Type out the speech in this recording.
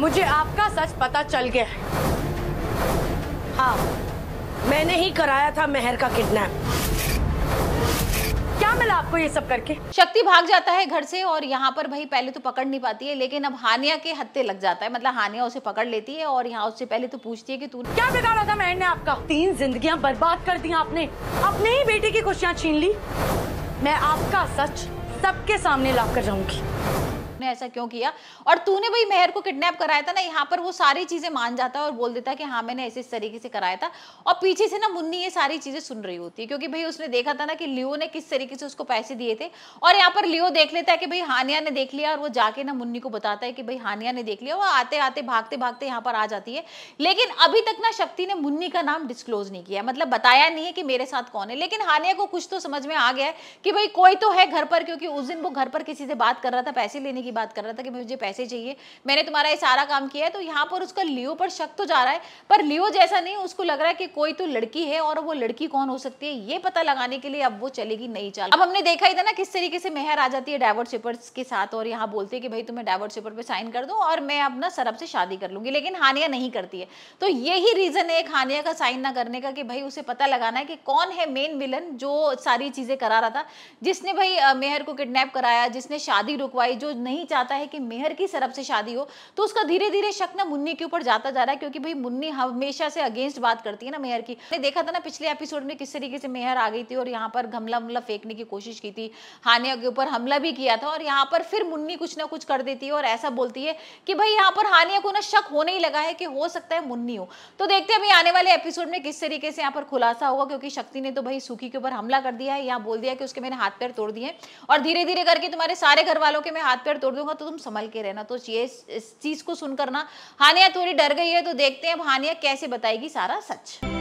मुझे आपका सच पता चल गया है हाँ मैंने ही कराया था मेहर का किडनैप क्या मिला आपको ये सब करके शक्ति भाग जाता है घर से और यहाँ पर भाई पहले तो पकड़ नहीं पाती है लेकिन अब हानिया के हत्ते लग जाता है मतलब हानिया उसे पकड़ लेती है और यहाँ उससे पहले तो पूछती है कि तू क्या बिगाड़ा था मैंने आपका तीन जिंदगी बर्बाद कर दी आपने अपने ही बेटे की खुशियाँ छीन ली मैं आपका सच सबके सामने ला कर जाऊंगी तूने ऐसा क्यों किया और तूने भाई मेहर को किडनैप कराया था ना यहाँ पर वो सारी चीज़ें मान जाता है और बोल देता है कि हाँ मैंने ऐसे इस तरीके से कराया था और पीछे से ना मुन्नी ये सारी चीज़ें सुन रही होती है क्योंकि भाई उसने देखा था ना कि लियो ने किस तरीके से उसको पैसे दिए थे और यहाँ पर लियो देख लेता है कि भाई हानिया ने देख लिया और वो जाके ना मुन्नी को बताता है कि भाई हानिया ने देख लिया वो आते आते भागते भागते यहाँ पर आ जाती है लेकिन अभी तक ना शक्ति ने मुन्नी का नाम डिस्क्लोज नहीं किया मतलब बताया नहीं है कि मेरे साथ कौन है लेकिन हानिया को कुछ तो समझ में आ गया है कि भाई कोई तो है घर पर क्योंकि उस दिन वो घर पर किसी से बात कर रहा था पैसे लेने की की बात कर रहा था कि मुझे पैसे चाहिए मैंने तुम्हारा ये सारा काम किया है तो यहाँ पर उसका लियो पर शक तो जा रहा है पर लियो जैसा नहीं उसको लग रहा है कि कोई तो लड़की है और वो लड़की कौन हो सकती है ये पता लगाने के लिए अब वो चलेगी नहीं चाल अब हमने देखा ही था ना किस तरीके से मेहर आ जाती है डाइवर्स पेपर्स के साथ और यहाँ बोलते हैं कि भाई तुम्हें डाइवर्स पेपर पर साइन कर दूँ और मैं अपना सरब से शादी कर लूँगी लेकिन हानिया नहीं करती है तो यही रीजन है हानिया का साइन ना करने का कि भाई उसे पता लगाना है कि कौन है मेन विलन जो सारी चीजें करा रहा था जिसने भाई मेहर को किडनैप कराया जिसने शादी रुकवाई जो नहीं नहीं चाहता है कि मेहर की सरफ से शादी हो तो उसका धीरे धीरे शक ना मुन्नी के ऊपर जाता जा रहा है क्योंकि भाई मुन्नी हमेशा से अगेंस्ट बात करती है ना मेहर की मैंने देखा था ना पिछले एपिसोड में किस तरीके से मेहर आ गई थी और यहाँ पर गमला वमला फेंकने की कोशिश की थी हानिया के ऊपर हमला भी किया था और यहाँ पर फिर मुन्नी कुछ ना कुछ कर देती है और ऐसा बोलती है कि भाई यहाँ पर हानिया को ना शक होने ही लगा है कि हो सकता है मुन्नी हो तो देखते हैं अभी आने वाले एपिसोड में किस तरीके से यहाँ पर खुलासा होगा क्योंकि शक्ति ने तो भाई सुखी के ऊपर हमला कर दिया है यहाँ बोल दिया कि उसके मैंने हाथ पैर तोड़ दिए और धीरे धीरे करके तुम्हारे सारे घर वालों के मैं हाथ पैर तोड़ तोड़ दूंगा तो तुम संभल के रहना तो ये इस चीज़ को सुनकर ना हानिया थोड़ी डर गई है तो देखते हैं अब हानिया कैसे बताएगी सारा सच